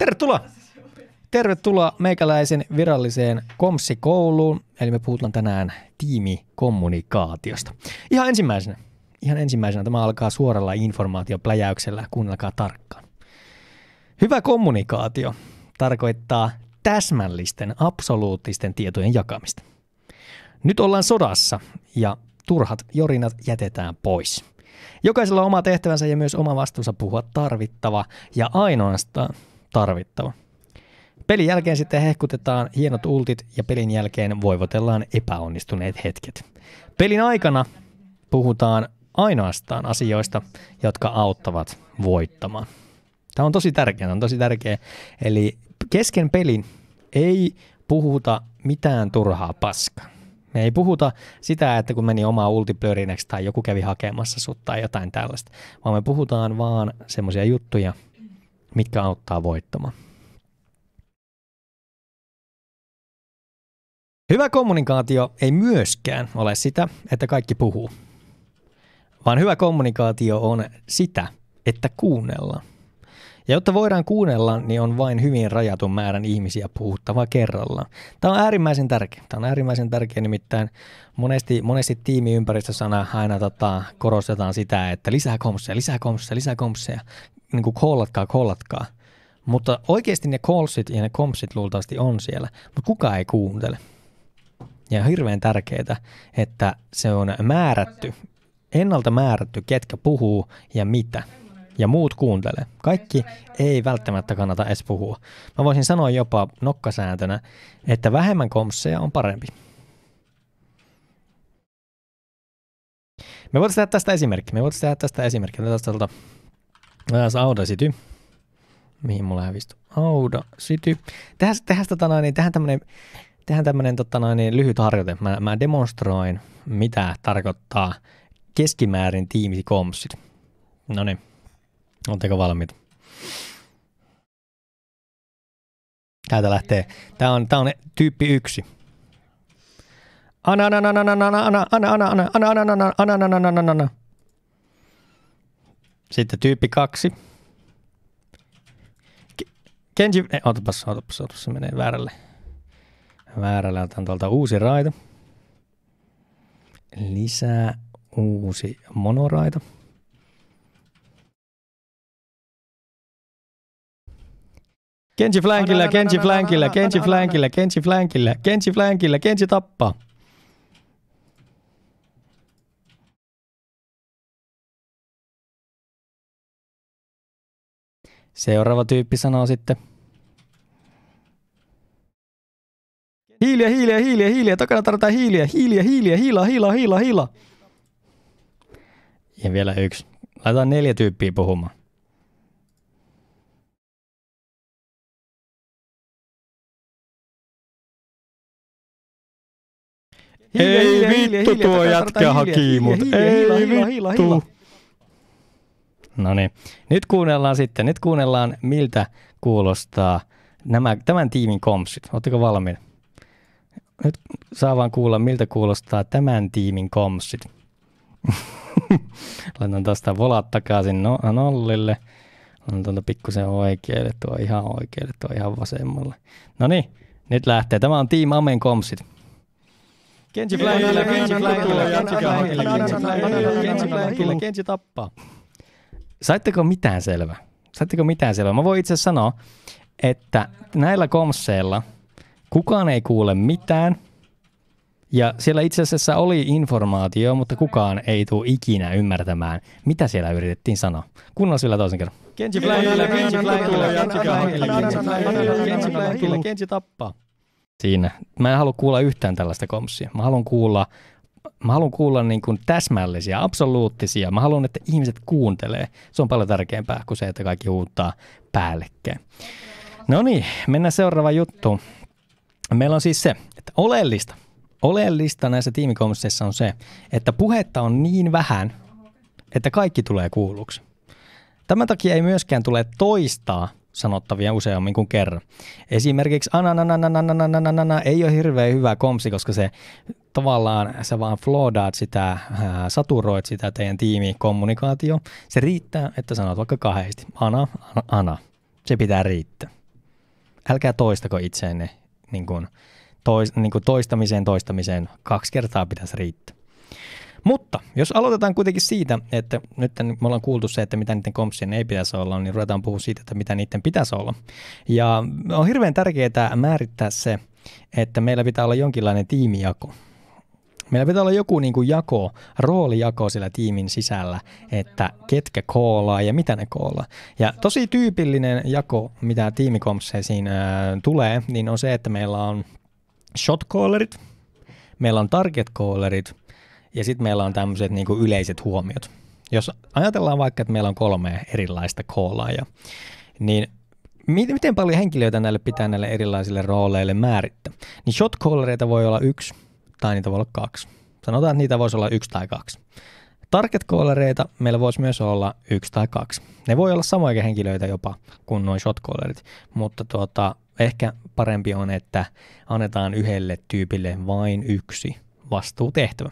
Tervetuloa! Tervetuloa meikäläisen viralliseen komssikouluun, eli me puhutaan tänään tiimikommunikaatiosta. Ihan ensimmäisenä, ihan ensimmäisenä tämä alkaa suoralla informaatiopläjäyksellä, kuunnelkaa tarkkaan. Hyvä kommunikaatio tarkoittaa täsmällisten, absoluuttisten tietojen jakamista. Nyt ollaan sodassa ja turhat jorinat jätetään pois. Jokaisella on oma tehtävänsä ja myös oma vastuunsa puhua tarvittava ja ainoastaan – tarvittava. Pelin jälkeen sitten hehkutetaan hienot ultit ja pelin jälkeen voivotellaan epäonnistuneet hetket. Pelin aikana puhutaan ainoastaan asioista, jotka auttavat voittamaan. Tämä on tosi tärkeää, on tosi tärkeä. Eli kesken pelin ei puhuta mitään turhaa paskaa. Me ei puhuta sitä, että kun meni omaa ultiplörinäksi tai joku kävi hakemassa sut tai jotain tällaista, vaan me puhutaan vaan semmoisia juttuja, mitkä auttaa voittamaan. Hyvä kommunikaatio ei myöskään ole sitä, että kaikki puhuu, vaan hyvä kommunikaatio on sitä, että kuunnellaan. Ja jotta voidaan kuunnella, niin on vain hyvin rajatun määrän ihmisiä puhuttava kerrallaan. Tämä on äärimmäisen tärkeä. Tämä on äärimmäisen tärkeä, nimittäin monesti, monesti tiimiympäristössä aina, aina tota, korostetaan sitä, että lisää komsseja, lisää komsseja, lisää komsseja. Niin kuin kollatkaa, kollatkaa. Mutta oikeasti ne kolsit ja ne kompsit luultavasti on siellä, mutta kuka ei kuuntele. Ja hirveän tärkeää, että se on määrätty, ennalta määrätty, ketkä puhuu ja mitä ja muut kuuntele. Kaikki ei välttämättä kannata edes puhua. Mä voisin sanoa jopa nokkasääntönä, että vähemmän komseja on parempi. Me voitaisiin tehdä tästä esimerkki. Me voitaisiin tehdä tästä esimerkki. Tästä tältä Auda City. Mihin mulla hävisi? Auda City. Tehdään, tehdään, tota noin, niin tehdään tämmönen, tehdään tämmönen tota noin, niin lyhyt harjoite. Mä, mä demonstroin, mitä tarkoittaa keskimäärin tiimisi komssit. No niin. Oletteko valmiita? Täältä lähtee. Tämä on, tämä on tyyppi yksi. Sitten tyyppi kaksi. Kenji, ei, otapas, otapas, otapas, se menee väärälle. Väärälle otan tuolta uusi raita. Lisää uusi monoraita. Kenji flankilla, Kenji flankilla, Kenji flankilla, Kenji flankilla, Kenji flankilla, Kenji tappaa. Seuraava tyyppi sanoo sitten. Hiiliä, hiiliä, hiiliä, hiiliä. Takana tarvitaan hiiliä, hiiliä, hiiliä, hiila, hiila, hiila, hiila. Ja vielä yksi. Laitetaan neljä tyyppiä puhumaan. Hiljaa, ei hiljaa, vittu, hiljaa, tuo jätkä haki mut. Ei hiljaa, hiljaa, vittu. No niin, nyt kuunnellaan sitten, nyt kuunnellaan miltä kuulostaa nämä, tämän tiimin kompsit. Oletteko valmiin? Nyt saa vaan kuulla, miltä kuulostaa tämän tiimin kompsit. Laitan tästä volat takaisin no, nollille. Laitan tuonta pikkusen oikealle, tuo ihan oikealle, tuo ihan vasemmalle. No niin, nyt lähtee. Tämä on Team Amen kompsit. Kenji fläkillä, Kenji fläkillä, Kenji fläkillä, Kenji fläkillä, Kenji fläkillä, Kenji tappaa. Saitteko mitään selvä? Saitteko mitään selvä? Mä voin itse sanoa, että näillä komseilla kukaan ei kuule mitään. Ja siellä itse asiassa oli informaatio, mutta kukaan ei tule ikinä ymmärtämään, mitä siellä yritettiin sanoa. Kunnos vielä toisen kerran. Kenji fläkillä, Kenji fläkillä, Kenji fläkillä, Kenji tappaa siinä. Mä en halua kuulla yhtään tällaista komssia. Mä haluan kuulla, mä haluan kuulla niin kuin täsmällisiä, absoluuttisia. Mä haluan, että ihmiset kuuntelee. Se on paljon tärkeämpää kuin se, että kaikki huuttaa päällekkäin. No niin, mennään seuraavaan juttuun. Meillä on siis se, että oleellista, oleellista näissä tiimikomisseissa on se, että puhetta on niin vähän, että kaikki tulee kuulluksi. Tämän takia ei myöskään tule toistaa sanottavia useammin kuin kerran. Esimerkiksi ananananananananana ei ole hirveän hyvä komsi, koska se tavallaan sä vaan floodaat sitä, äh, saturoit sitä teidän tiimikommunikaatio. Se riittää, että sanot vaikka kahdesti ana, ana, ana. Se pitää riittää. Älkää toistako itseänne niin kuin, tois, niin kuin toistamiseen toistamiseen. Kaksi kertaa pitäisi riittää. Mutta jos aloitetaan kuitenkin siitä, että nyt me ollaan kuultu se, että mitä niiden kompsien ei pitäisi olla, niin ruvetaan puhua siitä, että mitä niiden pitäisi olla. Ja on hirveän tärkeää määrittää se, että meillä pitää olla jonkinlainen tiimijako. Meillä pitää olla joku niin kuin jako, roolijako sillä tiimin sisällä, että ketkä koolaa ja mitä ne koolaa. Ja tosi tyypillinen jako, mitä tiimikompseisiin äh, tulee, niin on se, että meillä on shot callerit, meillä on target callerit ja sitten meillä on tämmöiset niin yleiset huomiot. Jos ajatellaan vaikka, että meillä on kolme erilaista koolaajaa, niin miten paljon henkilöitä näille pitää näille erilaisille rooleille määrittää? Niin shot callereita voi olla yksi tai niitä voi olla kaksi. Sanotaan, että niitä voisi olla yksi tai kaksi. Target callereita meillä voisi myös olla yksi tai kaksi. Ne voi olla samoja henkilöitä jopa kuin noin shot callerit, mutta tuota, ehkä parempi on, että annetaan yhdelle tyypille vain yksi vastuutehtävä.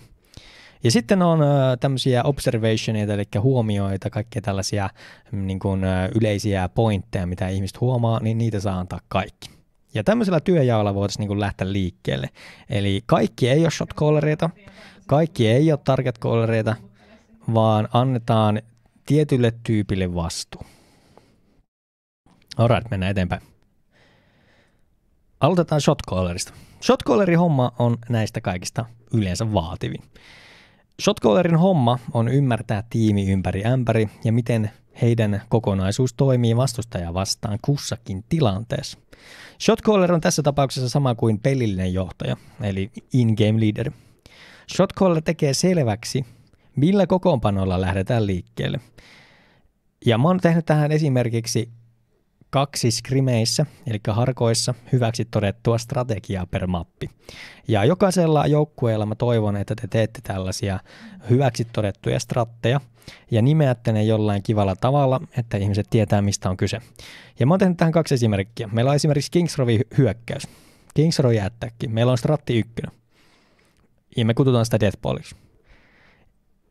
Ja sitten on tämmöisiä observationeita, eli huomioita, kaikkia tällaisia mm, niin kuin yleisiä pointteja, mitä ihmiset huomaa, niin niitä saa antaa kaikki. Ja tämmöisellä työjaolla voitaisiin niin kuin lähteä liikkeelle. Eli kaikki ei ole shot callereita, kaikki ei ole target callereita, vaan annetaan tietylle tyypille vastuu. Alright, mennään eteenpäin. Aloitetaan callerista. Shot homma on näistä kaikista yleensä vaativin. Shotcallerin homma on ymmärtää tiimi ympäri ämpäri ja miten heidän kokonaisuus toimii vastustajaa vastaan kussakin tilanteessa. Shotcaller on tässä tapauksessa sama kuin pelillinen johtaja, eli in-game leader. Shotcaller tekee selväksi, millä kokoonpanolla lähdetään liikkeelle. Ja mä oon tehnyt tähän esimerkiksi kaksi skrimeissä, eli harkoissa, hyväksi todettua strategiaa per mappi. Ja jokaisella joukkueella mä toivon, että te teette tällaisia hyväksi todettuja stratteja ja nimeätte ne jollain kivalla tavalla, että ihmiset tietää mistä on kyse. Ja mä oon tehnyt tähän kaksi esimerkkiä. Meillä on esimerkiksi Kingsrovi hyökkäys. Kingsrovi jättäkki. Meillä on stratti ykkönen. Ja me kututaan sitä Deathballiksi.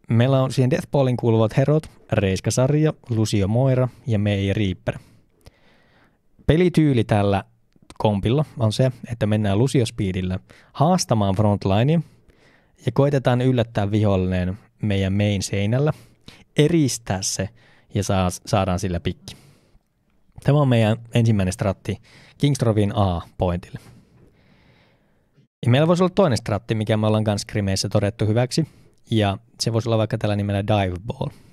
Meillä on siihen Deathballin kuuluvat herot, Reiska Sarja, Lucio Moira ja Mei Reaper – Pelityyli tällä kompilla on se, että mennään lusiospeedillä haastamaan frontline ja koitetaan yllättää vihollinen meidän main seinällä, eristää se ja saa, saadaan sillä pikki. Tämä on meidän ensimmäinen stratti Kingstrovin A-pointille. Ja meillä voisi olla toinen stratti, mikä me ollaan kanssa Krimeissä todettu hyväksi, ja se voisi olla vaikka tällä nimellä Dive Ball –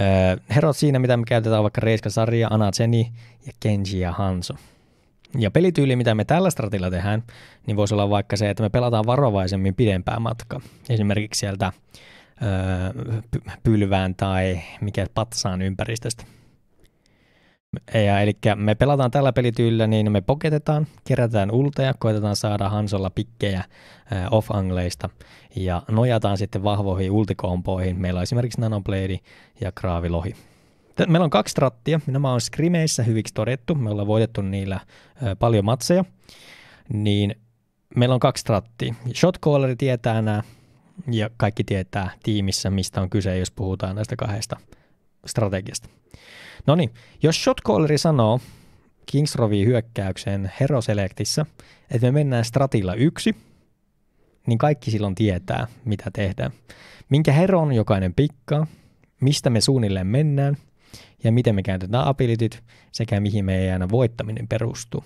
Öö, Herot siinä, mitä me käytetään vaikka Reiska Anna Anacheni ja Kenji ja Hanso. Ja pelityyli, mitä me tällä stratilla tehdään, niin voisi olla vaikka se, että me pelataan varovaisemmin pidempää matkaa. Esimerkiksi sieltä öö, pylvään tai mikä patsaan ympäristöstä. Ja eli me pelataan tällä pelityyllä, niin me poketetaan, kerätään ulteja, koetetaan saada Hansolla pikkejä äh, off-angleista ja nojataan sitten vahvoihin ultikompoihin. Meillä on esimerkiksi Nanoblade ja Kraavilohi. Meillä on kaksi strattia. Nämä on skrimeissä hyviksi todettu. Me ollaan voitettu niillä äh, paljon matseja. Niin meillä on kaksi strattia. Shotcaller tietää nämä ja kaikki tietää tiimissä, mistä on kyse, jos puhutaan näistä kahdesta – strategiasta. No niin, jos Shotcaller sanoo Kingsroviin hyökkäyksen Heroselectissä, että me mennään stratilla yksi, niin kaikki silloin tietää, mitä tehdään. Minkä heron jokainen pikkaa, mistä me suunnilleen mennään ja miten me käytetään abilityt sekä mihin meidän voittaminen perustuu.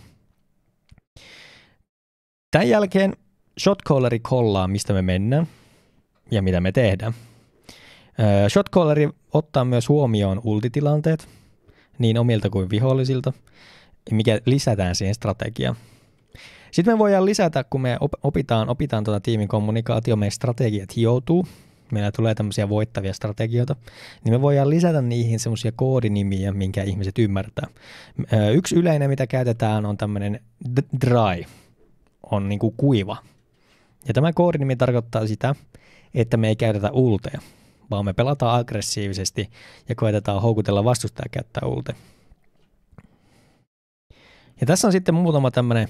Tämän jälkeen shotcalleri kollaa, mistä me mennään ja mitä me tehdään – Shotcalleri ottaa myös huomioon ultitilanteet, niin omilta kuin vihollisilta, mikä lisätään siihen strategiaan. Sitten me voidaan lisätä, kun me opitaan, opitaan tuota tiimin kommunikaatio, meidän strategiat hioutuu, meillä tulee tämmöisiä voittavia strategioita, niin me voidaan lisätä niihin semmoisia koodinimiä, minkä ihmiset ymmärtää. Yksi yleinen, mitä käytetään, on tämmöinen dry, on niin kuin kuiva. Ja tämä koodinimi tarkoittaa sitä, että me ei käytetä ulteja vaan me pelataan aggressiivisesti ja koetetaan houkutella vastustajaa käyttää ulte. Ja tässä on sitten muutama tämmöinen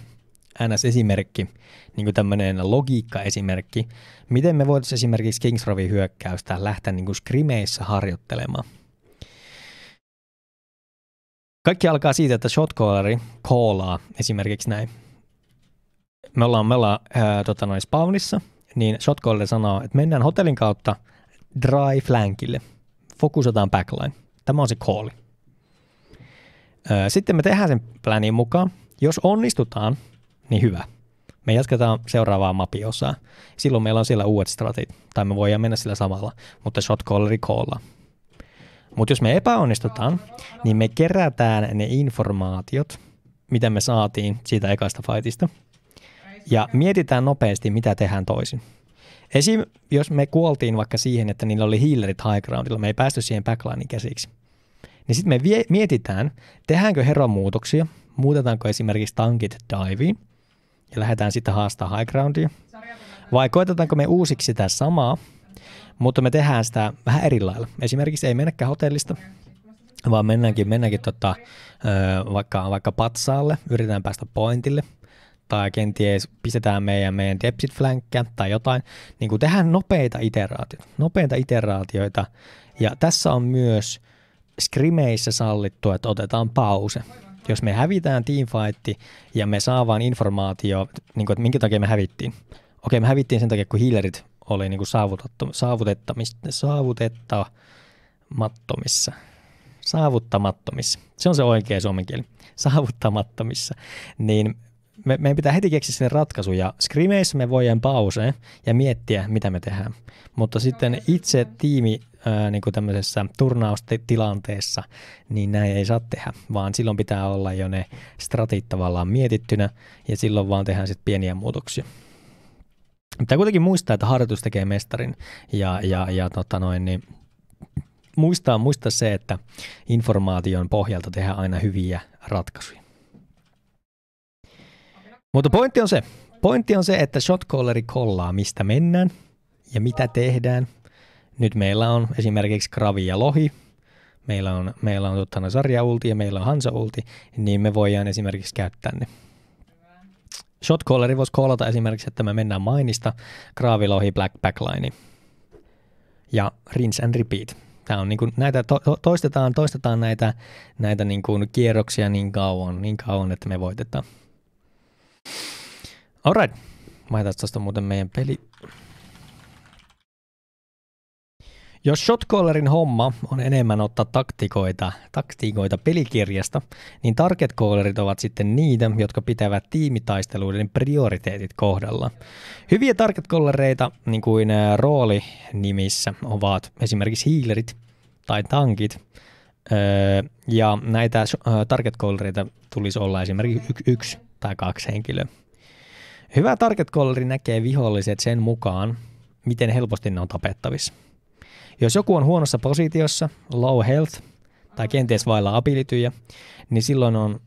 NS-esimerkki, niin kuin tämmöinen logiikka-esimerkki, miten me voitaisiin esimerkiksi Kingsrovin hyökkäystä lähteä niin kuin skrimeissä harjoittelemaan. Kaikki alkaa siitä, että shotcalleri koolaa esimerkiksi näin. Me ollaan, me ollaan ää, tota noin spawnissa, niin shotcaller sanoo, että mennään hotellin kautta – dry flankille. Fokusataan backline. Tämä on se call. Sitten me tehdään sen planin mukaan. Jos onnistutaan, niin hyvä. Me jatketaan seuraavaa mapiosaa. Silloin meillä on siellä uudet stratit, tai me voidaan mennä sillä samalla, mutta shot calleri callaa. Mutta jos me epäonnistutaan, niin me kerätään ne informaatiot, mitä me saatiin siitä ekasta fightista, ja mietitään nopeasti, mitä tehdään toisin. Esim, jos me kuoltiin vaikka siihen, että niillä oli healerit high groundilla, me ei päästy siihen backlinein käsiksi, niin sitten me vie, mietitään, tehdäänkö muutoksia? muutetaanko esimerkiksi tankit diveen ja lähdetään sitten haastaa high groundia, vai koetetaanko me uusiksi sitä samaa, mutta me tehdään sitä vähän eri lailla. Esimerkiksi ei mennäkään hotellista, vaan mennäänkin, mennäänkin tota, vaikka, vaikka patsaalle, yritetään päästä pointille – tai kenties pistetään meidän, meidän depsit flänkkä tai jotain. Niin kuin tehdään nopeita iteraatioita, nopeita iteraatioita. Ja tässä on myös skrimeissä sallittu, että otetaan pause. Jos me hävitään teamfightti ja me saa informaatio, niin kuin, että minkä takia me hävittiin. Okei, me hävittiin sen takia, kun hiilerit oli niin kuin saavutettamattomissa. Saavuttamattomissa. Se on se oikea suomen kieli. Saavuttamattomissa. Niin me, meidän pitää heti keksiä sinne ratkaisu ja Scrimeissä me voidaan pause ja miettiä, mitä me tehdään. Mutta sitten no, itse tiimi ää, niin kuin tämmöisessä turnaustilanteessa, niin näin ei saa tehdä, vaan silloin pitää olla jo ne stratit tavallaan mietittynä ja silloin vaan tehdään sitten pieniä muutoksia. Pitää kuitenkin muistaa, että harjoitus tekee mestarin ja, ja, ja tota noin, niin muistaa, muistaa se, että informaation pohjalta tehdään aina hyviä ratkaisuja. Mutta pointti on se, pointti on se, että shotcalleri kollaa, mistä mennään ja mitä tehdään. Nyt meillä on esimerkiksi Kravi ja Lohi, meillä on, meillä on tottana Ulti ja meillä on hansaulti, niin me voidaan esimerkiksi käyttää ne. Shotcalleri voisi koolata esimerkiksi, että me mennään mainista Kravi-Lohi Black Backline ja Rinse and Repeat. Tämä on niin kuin, näitä to, toistetaan, toistetaan näitä, näitä niin kuin kierroksia niin kauan, niin kauan, että me voitetaan. Alright. Mä heitän muuten meidän peli. Jos shotcallerin homma on enemmän ottaa taktikoita, taktikoita pelikirjasta, niin target callerit ovat sitten niitä, jotka pitävät tiimitaisteluiden prioriteetit kohdalla. Hyviä target callereita, niin kuin rooli nimissä, ovat esimerkiksi hiilerit tai tankit. ja näitä target callereita tulisi olla esimerkiksi yksi tai kaksi henkilöä. Hyvä target calleri näkee viholliset sen mukaan, miten helposti ne on tapettavissa. Jos joku on huonossa positiossa, low health tai kenties vailla abilityjä, niin silloin on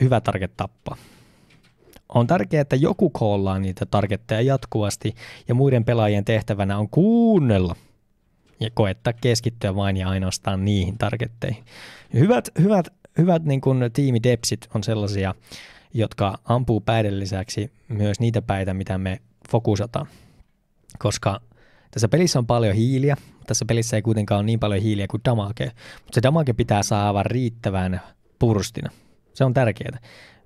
hyvä target tappaa. On tärkeää, että joku koollaan niitä targetteja jatkuvasti ja muiden pelaajien tehtävänä on kuunnella ja koettaa keskittyä vain ja ainoastaan niihin targetteihin. Hyvät, hyvät, hyvät niin kuin tiimidepsit on sellaisia, jotka ampuu päiden lisäksi myös niitä päitä, mitä me fokusataan. Koska tässä pelissä on paljon hiiliä, tässä pelissä ei kuitenkaan ole niin paljon hiiliä kuin damage, mutta se damage pitää saada riittävän purstina. Se on tärkeää.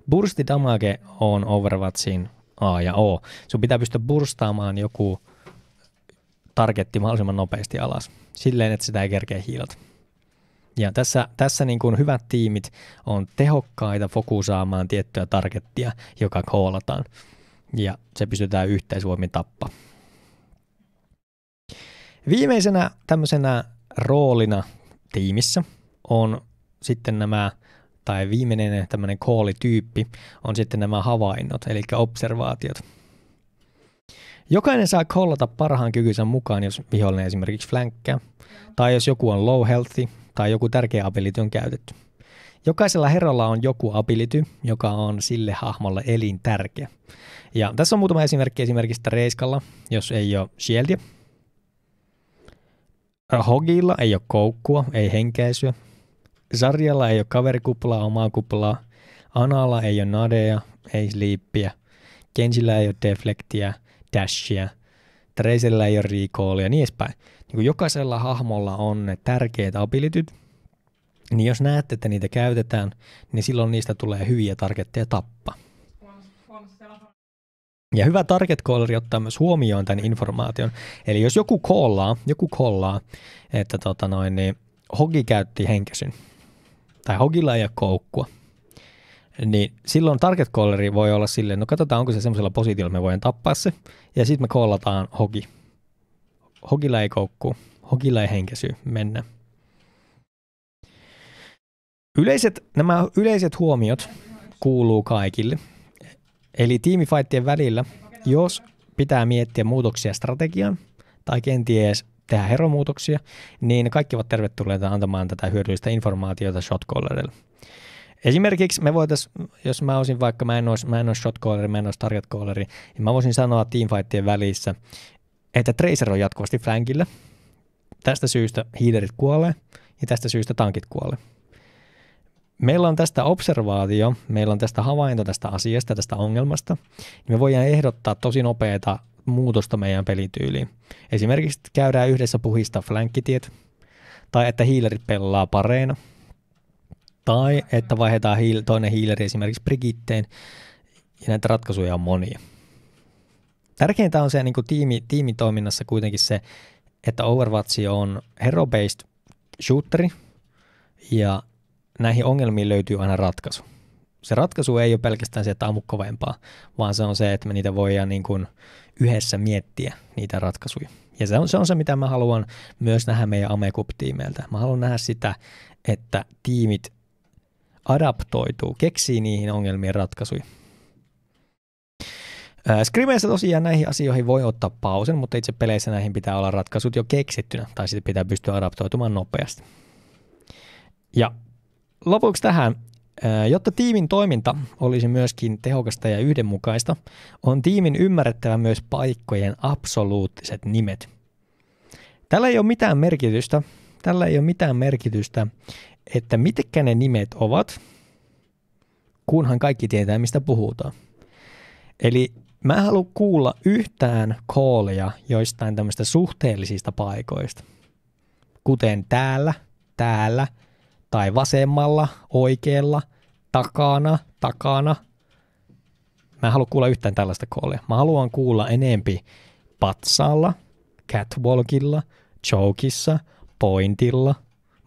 Bursti damage on Overwatchin A ja O. Sun pitää pystyä burstaamaan joku targetti mahdollisimman nopeasti alas, silleen, että sitä ei kerkeä hiilata. Ja tässä, tässä niin kuin hyvät tiimit on tehokkaita fokusaamaan tiettyä targettia, joka koolataan. Ja se pystytään yhteisvoimin tappaa. Viimeisenä tämmöisenä roolina tiimissä on sitten nämä, tai viimeinen tämmöinen koolityyppi on sitten nämä havainnot, eli observaatiot. Jokainen saa kollata parhaan kykynsä mukaan, jos vihollinen esimerkiksi flänkkää, tai jos joku on low healthy, tai joku tärkeä ability on käytetty. Jokaisella herralla on joku ability, joka on sille hahmolle elintärkeä. Ja tässä on muutama esimerkki esimerkiksi Reiskalla, jos ei ole shieldia. Hogilla ei ole koukkua, ei henkäisyä. Sarjalla ei ole kaverikuplaa, omaa kuplaa. Analla ei ole nadeja, ei liippiä. Kensillä ei ole deflektiä, dashia. Treisellä ei ole recallia ja niin edespäin. Niin kun jokaisella hahmolla on ne tärkeät abilityt, niin jos näette, että niitä käytetään, niin silloin niistä tulee hyviä targetteja tappaa. Ja hyvä target calleri ottaa myös huomioon tämän informaation. Eli jos joku kollaa, joku kollaa että tota noin, niin hogi käytti henkesyn, tai hogilla ei ole koukkua, niin silloin target calleri voi olla silleen, no katsotaan onko se semmoisella positiolla, me voidaan tappaa se, ja sitten me kollataan hogi Hokilla ei koukku, Hokilla ei henkesy, mennä. Yleiset, nämä yleiset huomiot kuuluu kaikille. Eli tiimifaittien välillä, jos pitää miettiä muutoksia strategiaan tai kenties tehdä heromuutoksia, niin kaikki ovat tervetulleita antamaan tätä hyödyllistä informaatiota shotcallerille. Esimerkiksi me voitaisiin, jos mä olisin vaikka, mä en olisi, mä en olisi shotcalleri, mä en olisi targetcalleri, niin mä voisin sanoa teamfightien välissä, että Tracer on jatkuvasti flankillä. Tästä syystä healerit kuolee ja tästä syystä tankit kuolee. Meillä on tästä observaatio, meillä on tästä havainto tästä asiasta, tästä ongelmasta, me voidaan ehdottaa tosi nopeata muutosta meidän pelityyliin. Esimerkiksi käydään yhdessä puhista flankkitiet, tai että hiilerit pelaa pareina, tai että vaihdetaan toinen hiileri esimerkiksi Brigitteen, ja näitä ratkaisuja on monia. Tärkeintä on se niin kuin tiimi, tiimitoiminnassa kuitenkin se, että Overwatch on hero-based shooteri ja näihin ongelmiin löytyy aina ratkaisu. Se ratkaisu ei ole pelkästään se, että ammu kovempaa, vaan se on se, että me niitä voidaan niin kuin yhdessä miettiä niitä ratkaisuja. Ja se on, se on se, mitä mä haluan myös nähdä meidän amecup tiimeiltä Mä haluan nähdä sitä, että tiimit adaptoituu, keksii niihin ongelmien ratkaisuja. Äh, Skrimeissä tosiaan näihin asioihin voi ottaa pausen, mutta itse peleissä näihin pitää olla ratkaisut jo keksittynä, tai sitten pitää pystyä adaptoitumaan nopeasti. Ja lopuksi tähän, äh, jotta tiimin toiminta olisi myöskin tehokasta ja yhdenmukaista, on tiimin ymmärrettävä myös paikkojen absoluuttiset nimet. Tällä ei ole mitään merkitystä, tällä ei ole mitään merkitystä, että mitkä ne nimet ovat, kunhan kaikki tietää, mistä puhutaan. Eli Mä en halua kuulla yhtään koolia, joistain tämmöistä suhteellisista paikoista, kuten täällä, täällä tai vasemmalla, oikealla, takana, takana. Mä en halua kuulla yhtään tällaista koolia. Mä haluan kuulla enempi patsalla, catwalkilla, chokissa, pointilla.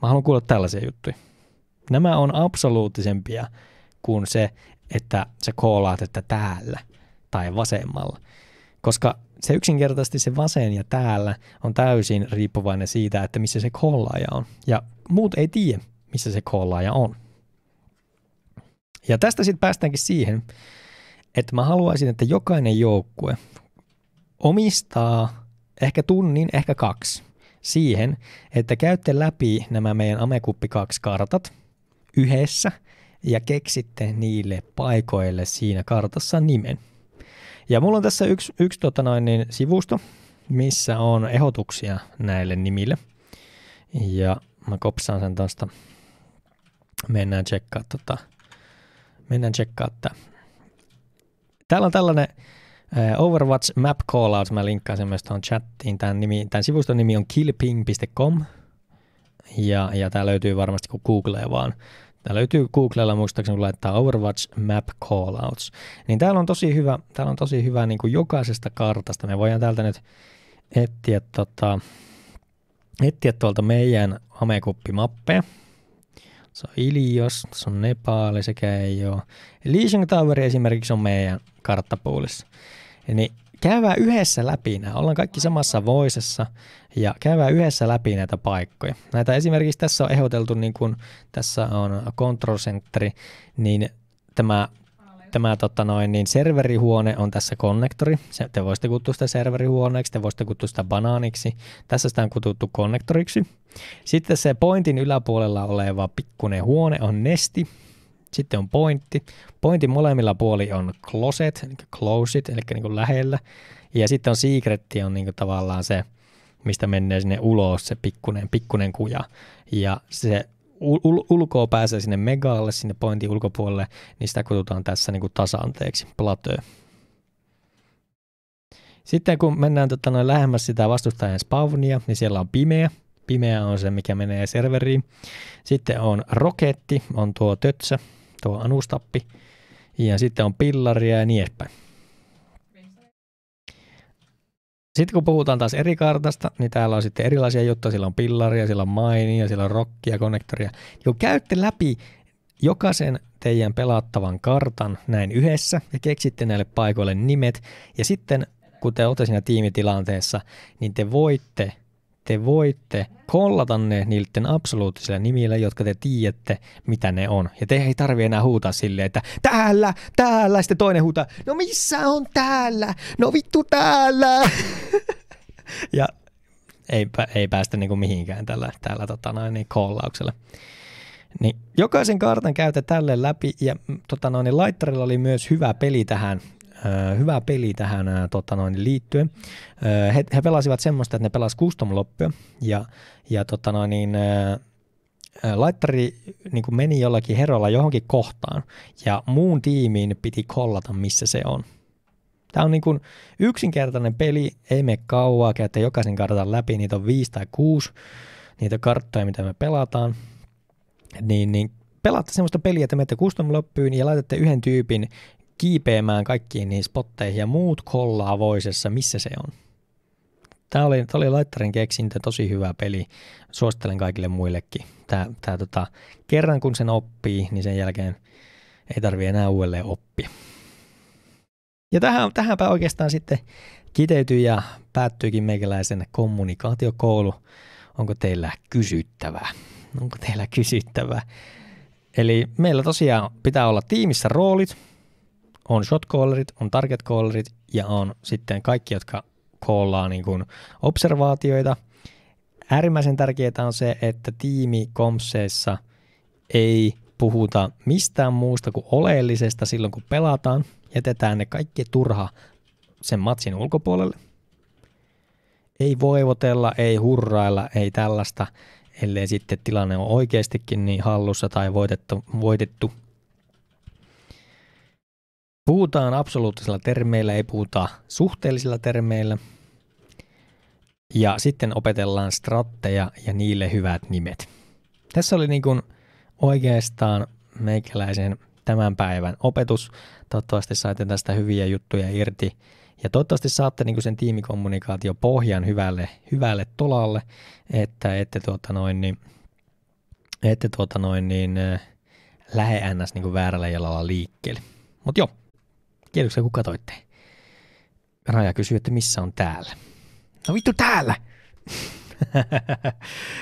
Mä haluan kuulla tällaisia juttuja. Nämä on absoluuttisempia kuin se, että sä koolaat, että täällä – tai vasemmalla. Koska se yksinkertaisesti se vasen ja täällä on täysin riippuvainen siitä, että missä se kollaaja on. Ja muut ei tiedä, missä se kollaaja on. Ja tästä sitten päästäänkin siihen, että mä haluaisin, että jokainen joukkue omistaa ehkä tunnin, ehkä kaksi siihen, että käytte läpi nämä meidän Amekuppi 2-kartat yhdessä ja keksitte niille paikoille siinä kartassa nimen – ja mulla on tässä yksi, yksi tota noin, niin sivusto, missä on ehdotuksia näille nimille. Ja mä kopsaan sen tuosta. Mennään tsekkaa tota, mennään tsekkaa tää. Täällä on tällainen uh, Overwatch Map Callout, mä linkkaan sen myös tuohon chattiin. Tämän, nimi, tämän sivuston nimi on killping.com ja, ja tämä löytyy varmasti kun googlee vaan Tämä löytyy Googlella muistaakseni, kun laittaa Overwatch Map Callouts. Niin täällä on tosi hyvä, täällä on tosi hyvä niin kuin jokaisesta kartasta. Me voidaan täältä nyt etsiä, tota, etsiä tuolta meidän amekuppimappeja. Se on Ilios, se on Nepali, sekä ei ole. Leasing Tower esimerkiksi on meidän karttapuulissa. Niin käydään yhdessä läpi nämä. Ollaan kaikki samassa voisessa ja käydään yhdessä läpi näitä paikkoja. Näitä esimerkiksi tässä on ehdoteltu, niin kuin tässä on control center, niin tämä tämä tota noin, niin serverihuone on tässä konnektori. Se, te voisitte kutsua sitä serverihuoneeksi, te voisitte kutsua sitä banaaniksi. Tässä sitä on kututtu konnektoriksi. Sitten se pointin yläpuolella oleva pikkuinen huone on nesti. Sitten on pointti. Pointin molemmilla puoli on closet, eli closet, eli niin kuin lähellä. Ja sitten on secretti, on niin kuin tavallaan se, mistä menee sinne ulos se pikkunen, pikkunen kuja. Ja se ul- ulkoa pääsee sinne megaalle, sinne pointin ulkopuolelle, niin sitä kutsutaan tässä niin kuin tasanteeksi, plateau. Sitten kun mennään tota, noin lähemmäs sitä vastustajan spawnia, niin siellä on pimeä. Pimeä on se, mikä menee serveriin. Sitten on roketti, on tuo tötsä, tuo anustappi. Ja sitten on pillaria ja niin edespäin. Sitten kun puhutaan taas eri kartasta, niin täällä on sitten erilaisia juttuja. sillä on pillaria, sillä on mainia, sillä on rokkia, konnektoria. Kun käytte läpi jokaisen teidän pelattavan kartan näin yhdessä ja keksitte näille paikoille nimet. Ja sitten kun te olette siinä tiimitilanteessa, niin te voitte – te voitte kollata ne niiden absoluuttisilla nimillä, jotka te tiedätte, mitä ne on. Ja te ei tarvi enää huutaa silleen, että täällä, täällä, sitten toinen huutaa, no missä on täällä, no vittu täällä. ja ei, ei päästä niinku mihinkään tällä, tällä tota noin, niin kollauksella. Niin jokaisen kartan käytä tälle läpi ja mm, tota noin, niin laittarilla oli myös hyvä peli tähän Äh, hyvä peli tähän äh, tota noin, liittyen. Äh, he, he pelasivat semmoista, että ne pelasivat custom loppuja ja, ja tota noin, niin, laittari niin kuin meni jollakin herolla johonkin kohtaan ja muun tiimiin piti kollata, missä se on. Tämä on niin kuin yksinkertainen peli, ei mene kauaa, käytä jokaisen kartan läpi, niitä on viisi tai kuusi, niitä karttoja, mitä me pelataan. Niin, niin pelaatte semmoista peliä, että menette custom loppuun ja laitatte yhden tyypin kiipeämään kaikkiin niihin spotteihin ja muut kollaa voisessa, missä se on. Tämä oli, tämä oli Laittarin keksintä, tosi hyvä peli. Suosittelen kaikille muillekin. Tämä, tämä tota, kerran kun sen oppii, niin sen jälkeen ei tarvi enää uudelleen oppia. Ja tähän, tähänpä oikeastaan sitten kiteytyy ja päättyykin meikäläisen kommunikaatiokoulu. Onko teillä kysyttävää? Onko teillä kysyttävää? Eli meillä tosiaan pitää olla tiimissä roolit, on shot callerit, on target callerit ja on sitten kaikki, jotka koollaa niin observaatioita. Äärimmäisen tärkeää on se, että tiimi komseissa ei puhuta mistään muusta kuin oleellisesta silloin, kun pelataan. Jätetään ne kaikki turha sen matsin ulkopuolelle. Ei voivotella, ei hurrailla, ei tällaista, ellei sitten tilanne on oikeastikin niin hallussa tai voitettu, voitettu – Puhutaan absoluuttisilla termeillä, ei puhuta suhteellisilla termeillä. Ja sitten opetellaan stratteja ja niille hyvät nimet. Tässä oli niin kuin oikeastaan meikäläisen tämän päivän opetus. Toivottavasti saitte tästä hyviä juttuja irti. Ja toivottavasti saatte niin sen tiimikommunikaatio pohjan hyvälle, hyvälle tolalle, että ette tuota noin niin, ette tuota noin niin, lähe ns. Niin väärällä jalalla liikkeelle. Mutta joo, Tiedätkö kuka toitte? Raja kysyy, että missä on täällä. No vittu täällä!